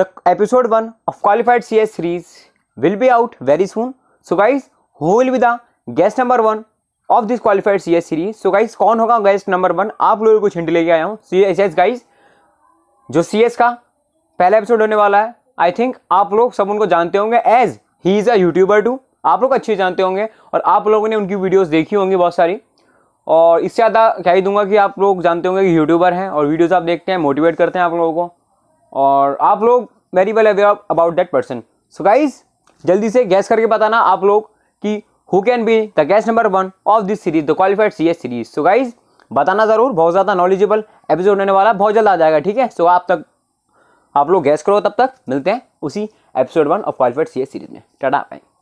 the episode 1 of qualified cs series will be out very soon so guys who will be the guest number 1 of this qualified C S series so guys कौन होगा guest number one आप लोगों को छिंट लेके आया हूँ C S S guys जो C S का पहला एपिसोड होने वाला है आई थिंक आप लोग सब उनको जानते होंगे as he is a YouTuber टू आप लोग अच्छे जानते होंगे और आप लोगों ने उनकी वीडियोज़ देखी होंगी बहुत सारी और इससे ज़्यादा क्या ही दूंगा कि आप लोग जानते होंगे कि यूट्यूबर हैं और वीडियोज आप देखते हैं मोटिवेट करते हैं आप लोगों को और आप लोग very well aware about that person so guys जल्दी से गैस करके बताना आप लोग कि who can be the guess number one of this series the qualified C S series so guys बताना ज़रूर बहुत ज़्यादा नॉलेजेबल एपिसोड होने वाला बहुत जल्द आ जाएगा ठीक है सो so, आप तक आप लोग गैस करो तब तक मिलते हैं उसी episode one of qualified C S series में टाटा बाई